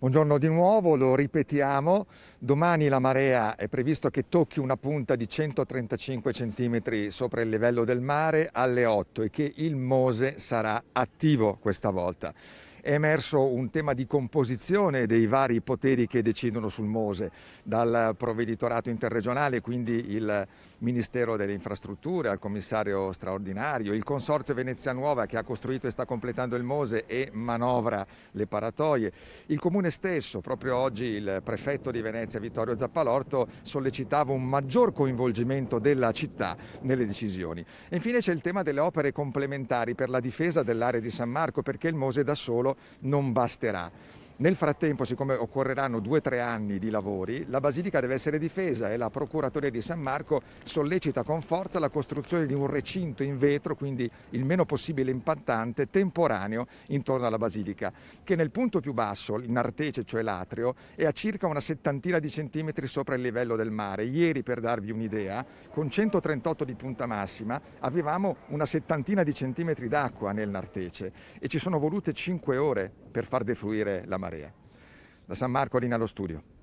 Buongiorno di nuovo, lo ripetiamo, domani la marea è previsto che tocchi una punta di 135 cm sopra il livello del mare alle 8 e che il Mose sarà attivo questa volta è emerso un tema di composizione dei vari poteri che decidono sul Mose, dal provveditorato interregionale, quindi il Ministero delle Infrastrutture, al commissario straordinario, il Consorzio Venezia Nuova che ha costruito e sta completando il Mose e manovra le paratoie, il Comune stesso, proprio oggi il prefetto di Venezia Vittorio Zappalorto sollecitava un maggior coinvolgimento della città nelle decisioni. E infine c'è il tema delle opere complementari per la difesa dell'area di San Marco perché il Mose da solo non basterà. Nel frattempo, siccome occorreranno due o tre anni di lavori, la basilica deve essere difesa e la Procuratoria di San Marco sollecita con forza la costruzione di un recinto in vetro, quindi il meno possibile impattante, temporaneo intorno alla basilica, che nel punto più basso, in artece, cioè l'atrio, è a circa una settantina di centimetri sopra il livello del mare. Ieri, per darvi un'idea, con 138 di punta massima avevamo una settantina di centimetri d'acqua nel Nartece e ci sono volute 5 ore per far defluire la marea. Da San Marco Alina allo studio.